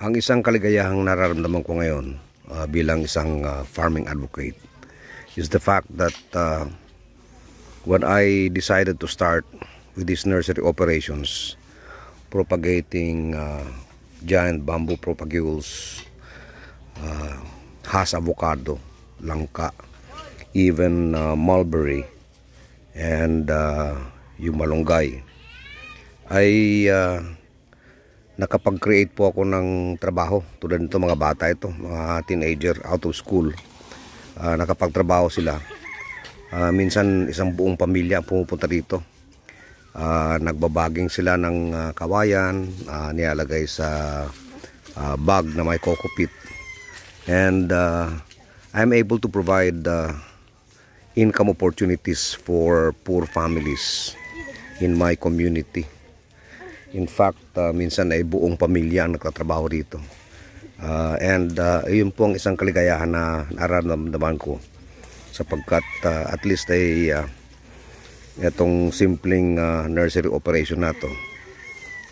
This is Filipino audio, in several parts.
Ang isang kaligayahang nararamdaman ko ngayon uh, bilang isang uh, farming advocate is the fact that uh, when I decided to start with these nursery operations propagating uh, giant bamboo propagules uh, has avocado, langka, even uh, mulberry and uh, yung malunggay. I uh, nakapag-create po ako ng trabaho. Tulad nito mga bata ito, mga teenager out of school. Uh, nakapagtrabaho sila. Uh, minsan isang buong pamilya pumupunta dito. Uh, ah, nagbabaging sila ng uh, kawayan, uh, nilalagay sa uh, bag na may kokopit. And uh, I'm able to provide uh, income opportunities for poor families in my community. In fact, uh, minsan ay buong pamilya ang nagtatrabaho dito. Uh, and uh, yun po ang isang kaligayahan na nararamdaman ko sapagkat uh, at least ay uh, itong simpleng uh, nursery operation na to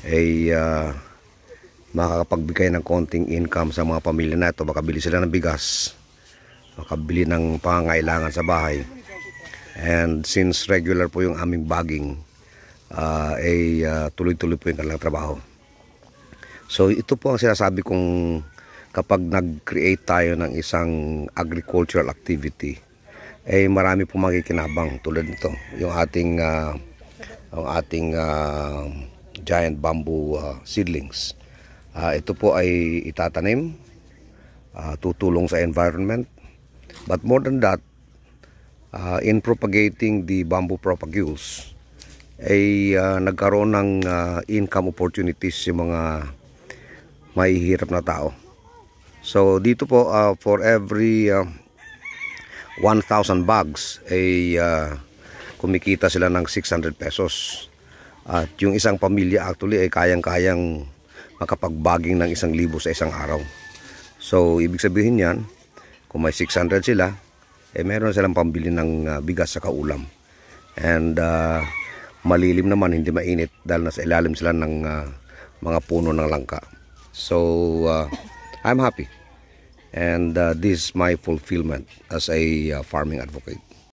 ay uh, makakapagbigay ng konting income sa mga pamilya na ito. Makabili sila ng bigas, makabili ng pangangailangan sa bahay. And since regular po yung aming bagging, uh, ay uh, tuloy-tuloy po yung kanilang trabaho. So ito po ang sinasabi kong kapag nag-create tayo ng isang agricultural activity, ay eh marami po makikinabang tulad nito. Yung ating, uh, ah, ang ating uh, giant bamboo uh, seedlings. Uh, ito po ay itatanim, uh, tutulong sa environment. But more than that, uh, in propagating the bamboo propagules, ay uh, nagkaroon ng uh, income opportunities yung mga mahihirap na tao. So dito po uh, for every uh, 1,000 bags ay uh, kumikita sila ng 600 pesos. At yung isang pamilya actually ay kayang-kayang makapagbaging ng isang libo sa isang araw. So ibig sabihin yan, kung may 600 sila, eh meron silang pambili ng uh, bigas sa kaulam. And uh, malilim naman hindi mainit dahil nasa ilalim sila ng uh, mga puno ng langka so uh, I'm happy and uh, this is my fulfillment as a uh, farming advocate